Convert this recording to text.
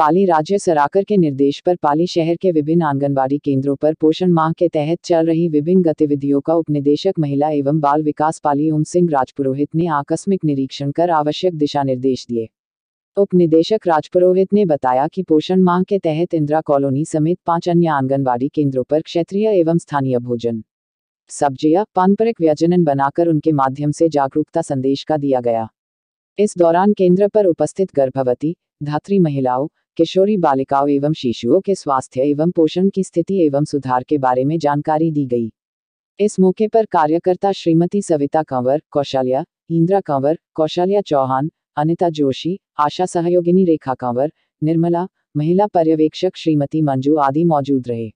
पाली राज्य सराकर के निर्देश पर पाली शहर के विभिन्न आंगनबाड़ी केंद्रों पर पोषण माह के तहत चल रही विभिन्न गतिविधियों का उपनिदेशक महिला एवं बाल विकास पाली ओम सिंह राजपुरोहित ने आकस्मिक निरीक्षण कर आवश्यक दिशा निर्देश दिए उप निदेशक राजपुरोहित ने बताया कि पोषण माह के तहत इंदिरा कॉलोनी समेत पांच अन्य आंगनबाड़ी केंद्रों पर क्षेत्रीय एवं स्थानीय भोजन सब्जियां पारंपरिक व्यंजन बनाकर उनके माध्यम से जागरूकता संदेश का दिया गया इस दौरान केंद्र पर उपस्थित गर्भवती धात्री महिलाओं किशोरी बालिकाओं एवं शिशुओं के स्वास्थ्य एवं पोषण की स्थिति एवं सुधार के बारे में जानकारी दी गई इस मौके पर कार्यकर्ता श्रीमती सविता कंवर कौशल्या इंदिरा कंवर कौशल्या चौहान अनिता जोशी आशा सहयोगिनी रेखा कंवर निर्मला महिला पर्यवेक्षक श्रीमती मंजू आदि मौजूद रहे